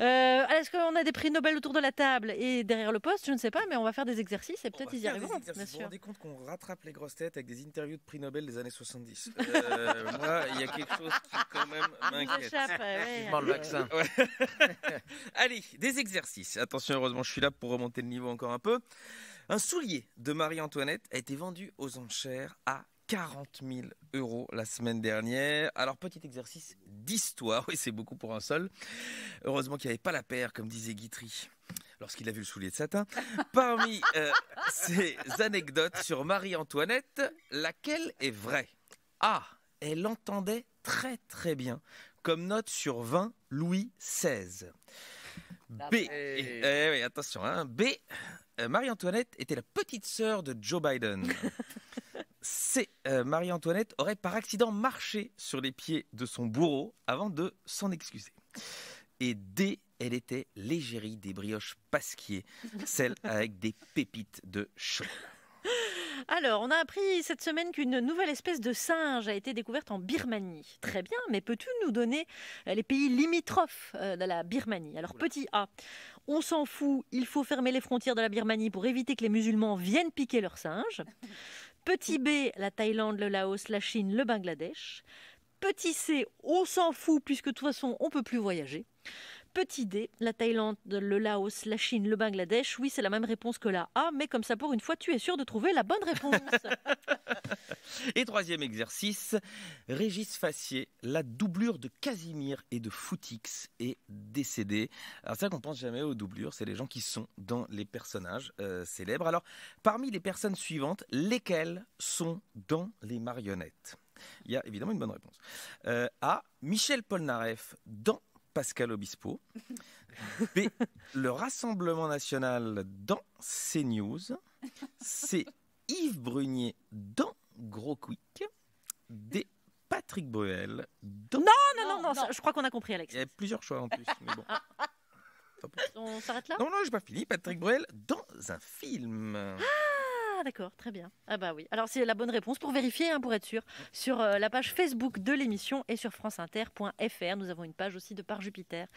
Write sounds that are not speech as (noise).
Euh, est-ce qu'on a des prix Nobel autour de la table et derrière le poste Je ne sais pas, mais on va faire des exercices et peut-être ils y arriveront. Vous vous rendez compte qu'on rattrape les grosses têtes avec des interviews de prix Nobel des années 70 euh, (laughs) Moi, il y a quelque chose qui quand même (laughs) m'inquiète. Ouais. le vaccin. (laughs) Allez, des exercices. Attention, heureusement, je suis là pour remonter le niveau encore un peu. Un soulier de Marie-Antoinette a été vendu aux enchères à 40 000 euros la semaine dernière. Alors, petit exercice d'histoire. (laughs) Oui, c'est beaucoup pour un seul. Heureusement qu'il n'y avait pas la paire, comme disait Guitry lorsqu'il a vu le soulier de satin. (laughs) Parmi euh, ces anecdotes sur Marie-Antoinette, laquelle est vraie A. Elle entendait très très bien, comme note sur 20 Louis XVI. B. Eh attention, hein. B. Euh, Marie-Antoinette était la petite sœur de Joe Biden. (laughs) c'est euh, Marie-Antoinette aurait par accident marché sur les pieds de son bourreau avant de s'en excuser. Et D, elle était l'égérie des brioches pasquier, celle (laughs) avec des pépites de chocolat. Alors, on a appris cette semaine qu'une nouvelle espèce de singe a été découverte en Birmanie. Très bien, mais peux-tu nous donner euh, les pays limitrophes euh, de la Birmanie Alors, petit A, on s'en fout, il faut fermer les frontières de la Birmanie pour éviter que les musulmans viennent piquer leurs singes. Petit B, la Thaïlande, le Laos, la Chine, le Bangladesh. Petit C, on s'en fout puisque de toute façon on peut plus voyager. Petit D, la Thaïlande, le Laos, la Chine, le Bangladesh. Oui, c'est la même réponse que la A, mais comme ça, pour une fois, tu es sûr de trouver la bonne réponse. (laughs) Et troisième exercice, Régis Fassier, la doublure de Casimir et de Footix est décédée. Alors c'est vrai qu'on pense jamais aux doublures, c'est les gens qui sont dans les personnages euh, célèbres. Alors parmi les personnes suivantes, lesquelles sont dans les marionnettes Il y a évidemment une bonne réponse. Euh, a. Michel Polnareff dans Pascal Obispo. (laughs) le Rassemblement national dans CNews. c'est Yves Brunier dans Gros Quick. des Patrick Bruel dans... Non, non, non, non, je crois qu'on a compris, Alex. Il y a plusieurs choix en plus, mais bon. (laughs) On s'arrête là Non, non, je n'ai pas fini. Patrick Bruel dans un film. Ah, ah, d'accord, très bien. Ah bah oui. Alors c'est la bonne réponse pour vérifier, hein, pour être sûr, sur euh, la page Facebook de l'émission et sur franceinter.fr. Nous avons une page aussi de Par Jupiter